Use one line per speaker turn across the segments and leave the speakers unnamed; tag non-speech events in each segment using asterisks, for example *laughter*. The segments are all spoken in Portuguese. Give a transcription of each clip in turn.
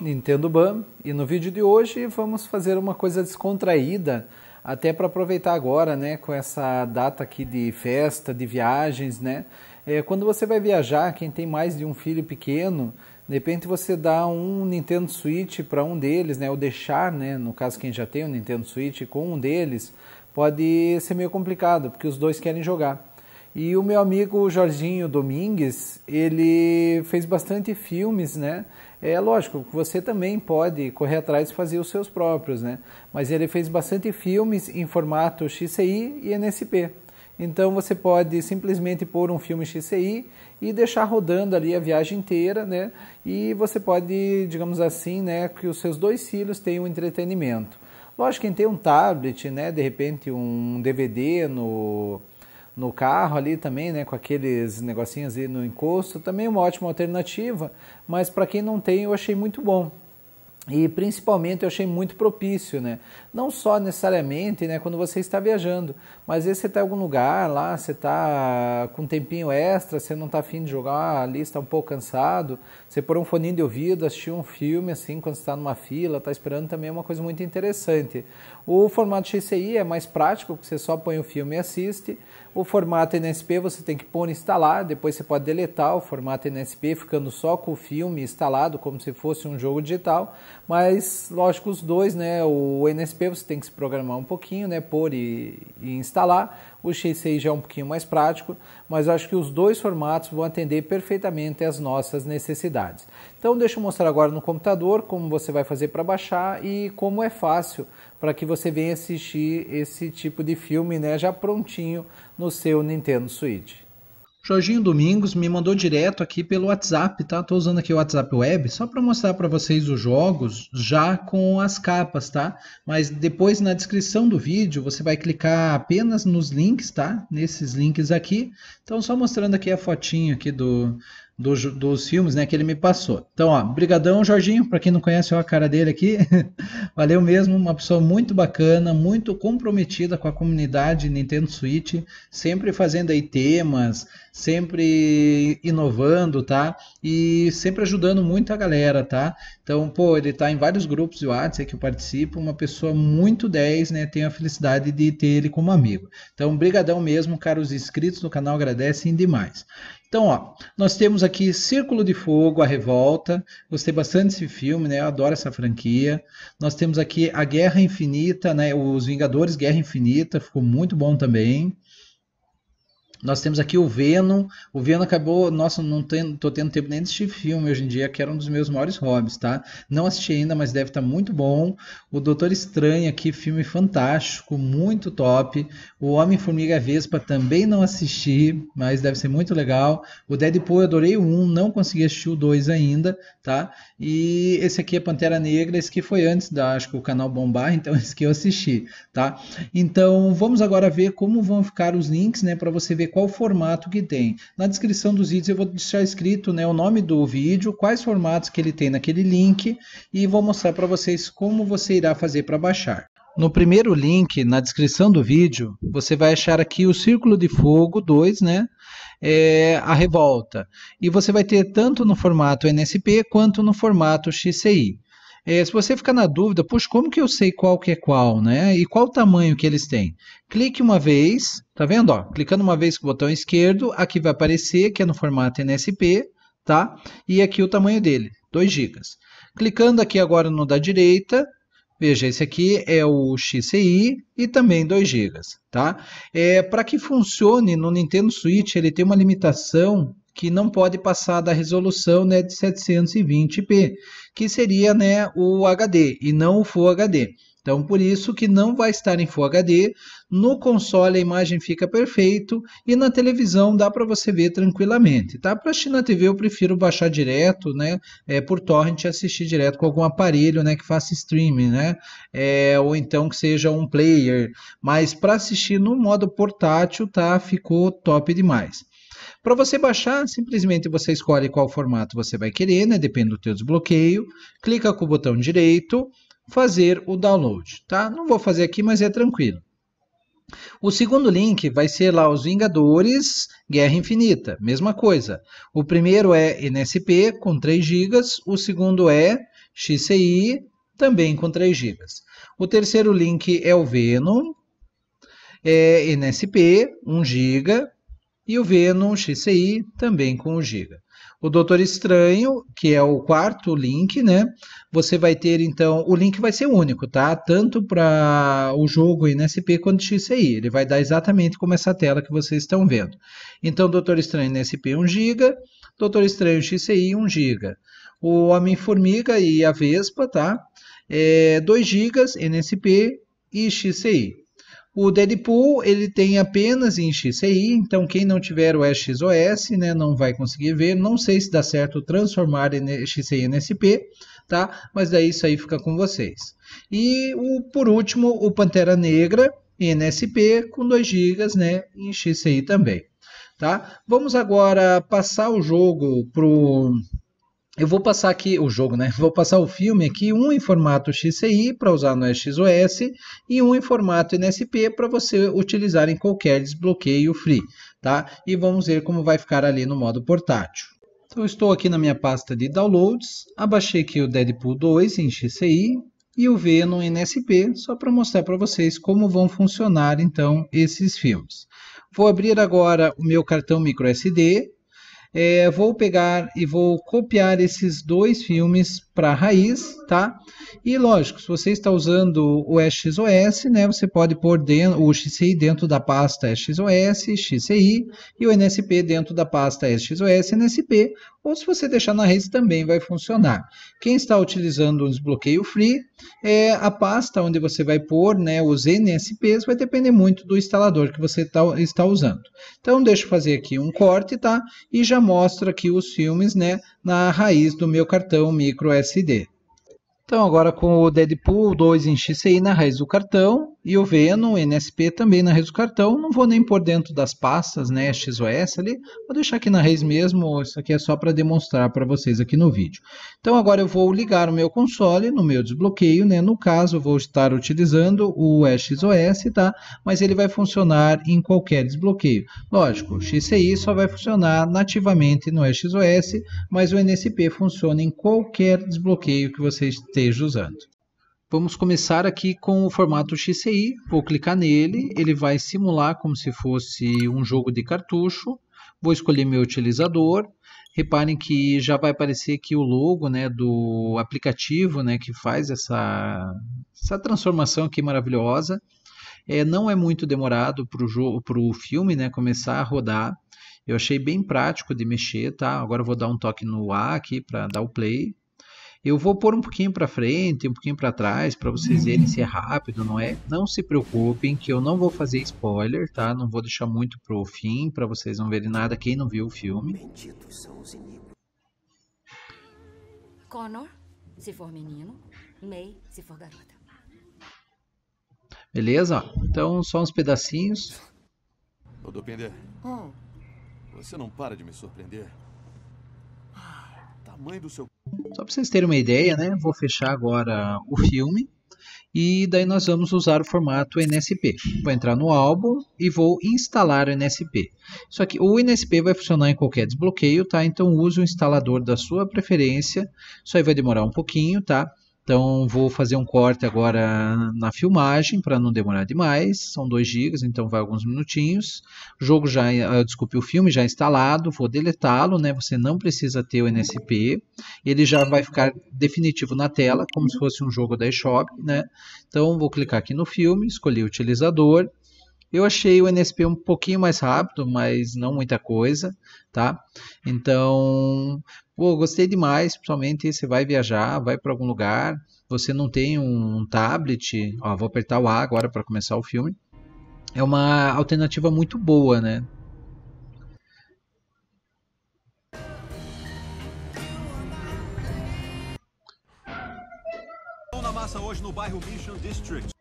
Nintendo Ban e no vídeo de hoje vamos fazer uma coisa descontraída, até para aproveitar agora, né, com essa data aqui de festa, de viagens, né? É, quando você vai viajar, quem tem mais de um filho pequeno, de repente você dá um Nintendo Switch para um deles, né, ou deixar, né, no caso quem já tem um Nintendo Switch com um deles, pode ser meio complicado, porque os dois querem jogar. E o meu amigo Jorginho Domingues, ele fez bastante filmes, né? É lógico, que você também pode correr atrás e fazer os seus próprios, né? Mas ele fez bastante filmes em formato XCI e NSP. Então você pode simplesmente pôr um filme XCI e deixar rodando ali a viagem inteira, né? E você pode, digamos assim, né, que os seus dois filhos tenham entretenimento. Lógico, quem tem um tablet, né, de repente um DVD no no carro ali também, né, com aqueles negocinhos ali no encosto, também é uma ótima alternativa, mas para quem não tem, eu achei muito bom e principalmente eu achei muito propício, né? Não só necessariamente, né, quando você está viajando, mas se você está em algum lugar lá, você está com um tempinho extra, você não está afim de jogar ah, ali, está um pouco cansado, você pôr um foninho de ouvido, assistir um filme assim, quando está numa fila, está esperando também é uma coisa muito interessante. O formato XCI é mais prático, porque você só põe o filme e assiste. O formato NSP você tem que pôr e instalar, depois você pode deletar o formato NSP, ficando só com o filme instalado, como se fosse um jogo digital. Mas, lógico, os dois, né? O NSP você tem que se programar um pouquinho, né? Pôr e, e instalar. O X6 já é um pouquinho mais prático, mas acho que os dois formatos vão atender perfeitamente às nossas necessidades. Então, deixa eu mostrar agora no computador como você vai fazer para baixar e como é fácil para que você venha assistir esse tipo de filme, né? Já prontinho no seu Nintendo Switch. Jorginho Domingos me mandou direto aqui pelo WhatsApp, tá? Tô usando aqui o WhatsApp Web só para mostrar para vocês os jogos já com as capas, tá? Mas depois na descrição do vídeo você vai clicar apenas nos links, tá? Nesses links aqui. Então só mostrando aqui a fotinha aqui do dos, dos filmes né, que ele me passou. Então, ó, brigadão, Jorginho, para quem não conhece, ó, a cara dele aqui. *laughs* Valeu mesmo, uma pessoa muito bacana, muito comprometida com a comunidade Nintendo Switch, sempre fazendo aí temas, sempre inovando, tá? E sempre ajudando muito a galera, tá? Então, pô, ele tá em vários grupos de WhatsApp que eu participo, uma pessoa muito 10, né? Tenho a felicidade de ter ele como amigo. Então, brigadão mesmo, cara, os inscritos no canal agradecem demais. Então, ó, nós temos aqui Círculo de Fogo, A Revolta. Gostei bastante desse filme, né? Eu adoro essa franquia. Nós temos aqui A Guerra Infinita, né? Os Vingadores Guerra Infinita, ficou muito bom também. Nós temos aqui o Venom. O Venom acabou. Nossa, não tem, tô tendo tempo nem de assistir filme hoje em dia, que era um dos meus maiores hobbies, tá? Não assisti ainda, mas deve estar tá muito bom. O Doutor Estranho aqui, filme fantástico, muito top. O Homem-Formiga Vespa também não assisti, mas deve ser muito legal. O Deadpool eu adorei o 1, não consegui assistir o 2 ainda, tá? E esse aqui é Pantera Negra, esse que foi antes da, acho que o canal bombar, *laughs* então esse que eu assisti, tá? Então vamos agora ver como vão ficar os links, né, para você ver qual formato que tem. Na descrição dos vídeos eu vou deixar escrito né, o nome do vídeo, quais formatos que ele tem naquele link e vou mostrar para vocês como você irá fazer para baixar. No primeiro link, na descrição do vídeo, você vai achar aqui o Círculo de Fogo 2, né? É, a revolta. E você vai ter tanto no formato NSP quanto no formato XCI. É, se você ficar na dúvida, puxa, como que eu sei qual que é qual, né? E qual o tamanho que eles têm? Clique uma vez, tá vendo? Ó, clicando uma vez com o botão esquerdo, aqui vai aparecer que é no formato NSP, tá? E aqui o tamanho dele, 2 GB. Clicando aqui agora no da direita, Veja, esse aqui é o XCI e também 2 GB, tá? É, para que funcione no Nintendo Switch, ele tem uma limitação que não pode passar da resolução né, de 720p, que seria né, o HD e não o Full HD. Então, por isso que não vai estar em Full HD, no console a imagem fica perfeito e na televisão dá para você ver tranquilamente, tá? Para China TV eu prefiro baixar direto, né? É, por torrent assistir direto com algum aparelho, né? Que faça streaming, né? É, ou então que seja um player. Mas para assistir no modo portátil, tá? Ficou top demais. Para você baixar, simplesmente você escolhe qual formato você vai querer, né? Depende do teu desbloqueio. Clica com o botão direito, fazer o download, tá? Não vou fazer aqui, mas é tranquilo. O segundo link vai ser lá os Vingadores Guerra Infinita, mesma coisa. O primeiro é NSP com 3 GB, o segundo é XCI também com 3 GB. O terceiro link é o Venom, é NSP 1 GB, e o Venom XCI também com o giga. O Doutor Estranho, que é o quarto link, né? Você vai ter então, o link vai ser único, tá? Tanto para o jogo NSP quanto XCI. Ele vai dar exatamente como essa tela que vocês estão vendo. Então, Doutor Estranho NSP 1 GB, Doutor Estranho XCI 1 GB. O Homem-Formiga e a Vespa, tá? É, 2 GB NSP e XCI. O Deadpool ele tem apenas em XCI, então quem não tiver o XOS né, não vai conseguir ver. Não sei se dá certo transformar em XCI em SP, tá? mas daí isso aí fica com vocês. E o, por último, o Pantera Negra NSP com 2 GB né, em XCI também. Tá? Vamos agora passar o jogo para o eu vou passar aqui o jogo, né? *laughs* Vou passar o filme aqui, um em formato XCI para usar no XOS e um em formato NSP para você utilizar em qualquer desbloqueio free, tá? E vamos ver como vai ficar ali no modo portátil. Então estou aqui na minha pasta de downloads, abaixei aqui o Deadpool 2 em XCI e o V no NSP, só para mostrar para vocês como vão funcionar então esses filmes. Vou abrir agora o meu cartão microSD é, vou pegar e vou copiar esses dois filmes para raiz, tá? E lógico, se você está usando o XOS, né, você pode pôr dentro, o XCI dentro da pasta XOS, XCI e o NSP dentro da pasta XOS, NSP, ou se você deixar na raiz também vai funcionar. Quem está utilizando o desbloqueio free, é a pasta onde você vai pôr né, os NSPs vai depender muito do instalador que você tá, está usando. Então deixa eu fazer aqui um corte, tá? E já mostra aqui os filmes né, na raiz do meu cartão micro SD. Então agora com o Deadpool 2 em XCI na raiz do cartão, e o Venom, o NSP também na rede do cartão, não vou nem por dentro das pastas, né, XOS ali, vou deixar aqui na rede mesmo, isso aqui é só para demonstrar para vocês aqui no vídeo. Então agora eu vou ligar o meu console no meu desbloqueio, né, no caso eu vou estar utilizando o XOS, tá, mas ele vai funcionar em qualquer desbloqueio. Lógico, o XCI só vai funcionar nativamente no XOS, mas o NSP funciona em qualquer desbloqueio que você esteja usando. Vamos começar aqui com o formato XCI, vou clicar nele, ele vai simular como se fosse um jogo de cartucho, vou escolher meu utilizador, reparem que já vai aparecer aqui o logo né, do aplicativo né, que faz essa, essa transformação aqui maravilhosa, é, não é muito demorado para o filme né, começar a rodar, eu achei bem prático de mexer, tá? Agora vou dar um toque no A aqui para dar o play. Eu vou pôr um pouquinho para frente, um pouquinho para trás, para vocês verem se é rápido, não é? Não se preocupem que eu não vou fazer spoiler, tá? Não vou deixar muito pro fim, para vocês não verem nada quem não viu o filme. Connor, se for menino, May, se for garota. Beleza? Então, só uns pedacinhos. Ô, Dupender. Hum. Você não para de me surpreender tamanho do seu. Só para vocês terem uma ideia, né? Vou fechar agora o filme e daí nós vamos usar o formato NSP. Vou entrar no álbum e vou instalar o NSP. Só que o NSP vai funcionar em qualquer desbloqueio, tá? Então use o instalador da sua preferência. Isso aí vai demorar um pouquinho, tá? Então vou fazer um corte agora na filmagem para não demorar demais. São 2 GB, então vai alguns minutinhos. O jogo já, ah, desculpe, o filme já instalado, vou deletá-lo, né? Você não precisa ter o NSP. Ele já vai ficar definitivo na tela, como se fosse um jogo da eShop, né? Então vou clicar aqui no filme, escolher o utilizador eu achei o NSP um pouquinho mais rápido, mas não muita coisa, tá? Então, pô, gostei demais, principalmente você vai viajar, vai para algum lugar, você não tem um tablet, ó, vou apertar o A agora para começar o filme. É uma alternativa muito boa, né? na massa hoje no bairro Mission District.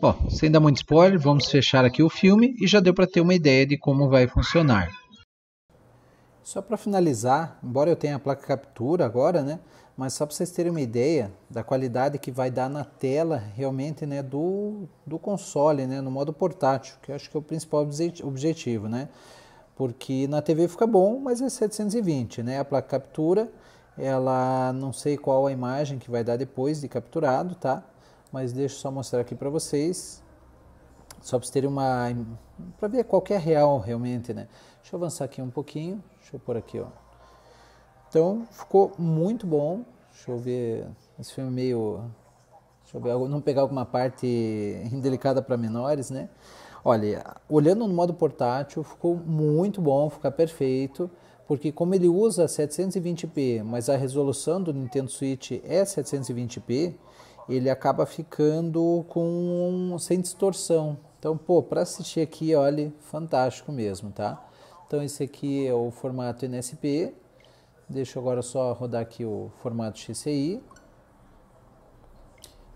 Bom, sem dar muito spoiler, vamos fechar aqui o filme e já deu para ter uma ideia de como vai funcionar. Só para finalizar, embora eu tenha a placa captura agora, né? Mas só para vocês terem uma ideia da qualidade que vai dar na tela realmente, né, do, do console, né, no modo portátil, que eu acho que é o principal objetivo, né? Porque na TV fica bom, mas é 720, né? A placa captura, ela não sei qual a imagem que vai dar depois de capturado, tá? mas deixa eu só mostrar aqui para vocês, só para vocês terem uma, para ver qual que é real realmente, né? Deixa eu avançar aqui um pouquinho, deixa eu pôr aqui, ó. Então ficou muito bom. Deixa eu ver, esse filme é meio, deixa eu ver, não pegar alguma parte *laughs* indelicada para menores, né? Olha, olhando no modo portátil, ficou muito bom, fica perfeito, porque como ele usa 720p, mas a resolução do Nintendo Switch é 720p, ele acaba ficando com sem distorção. Então, pô, para assistir aqui, olha, fantástico mesmo, tá? Então, esse aqui é o formato NSP. Deixa eu agora só rodar aqui o formato XCI.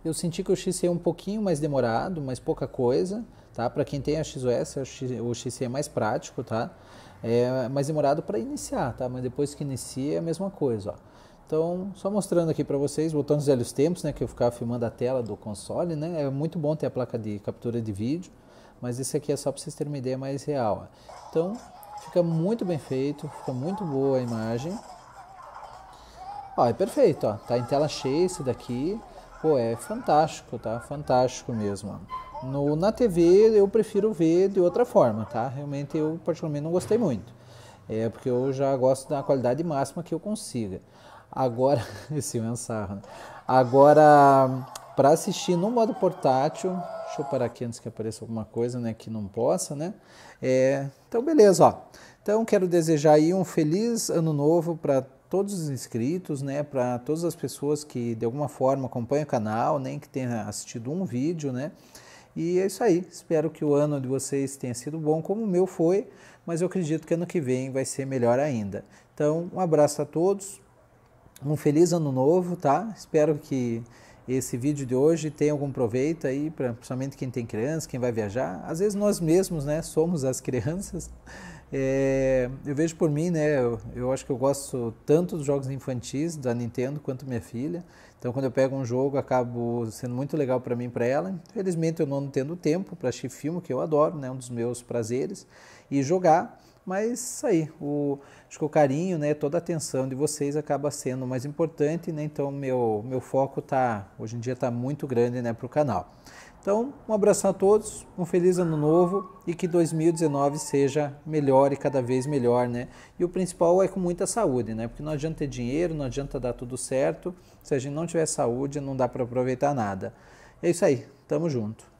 Eu senti que o XCI é um pouquinho mais demorado, mas pouca coisa, tá? Para quem tem a XOS, o é XCI é mais prático, tá? É mais demorado para iniciar, tá? Mas depois que inicia é a mesma coisa, ó. Então, só mostrando aqui para vocês, voltando aos velhos tempos, né, que eu ficava filmando a tela do console, né, é muito bom ter a placa de captura de vídeo, mas esse aqui é só para vocês terem uma ideia mais real. Então, fica muito bem feito, fica muito boa a imagem. Ó, é perfeito, ó, tá em tela cheia esse daqui, pô, é fantástico, tá, fantástico mesmo, ó. No, na TV eu prefiro ver de outra forma, tá? Realmente eu particularmente não gostei muito. É porque eu já gosto da qualidade máxima que eu consiga. Agora, *laughs* esse é Né? Agora, para assistir no modo portátil, deixa eu parar aqui antes que apareça alguma coisa, né, que não possa, né? É, então beleza, ó. Então quero desejar aí um feliz ano novo para todos os inscritos, né, para todas as pessoas que de alguma forma acompanham o canal, nem né, que tenha assistido um vídeo, né? E é isso aí. Espero que o ano de vocês tenha sido bom, como o meu foi, mas eu acredito que ano que vem vai ser melhor ainda. Então, um abraço a todos. Um feliz ano novo, tá? Espero que esse vídeo de hoje tenha algum proveito aí, pra, principalmente quem tem criança, quem vai viajar. Às vezes nós mesmos, né, somos as *laughs* crianças. É, eu vejo por mim, né, eu, eu, acho que eu gosto tanto dos jogos infantis da Nintendo quanto minha filha. Então quando eu pego um jogo, acabo sendo muito legal para mim e para ela. Infelizmente, eu não tendo tempo para assistir filme, que eu adoro, né, um dos meus prazeres, e jogar. Mas é isso aí, o, acho que o carinho, né, toda a atenção de vocês acaba sendo mais importante, né? Então meu, meu foco tá, hoje em dia está muito grande, né, para o canal. Então, um abraço a todos, um feliz ano novo e que 2019 seja melhor e cada vez melhor, né? E o principal é com muita saúde, né? Porque não adianta ter dinheiro, não adianta dar tudo certo, se a gente não tiver saúde, não dá para aproveitar nada. É isso aí, tamo junto.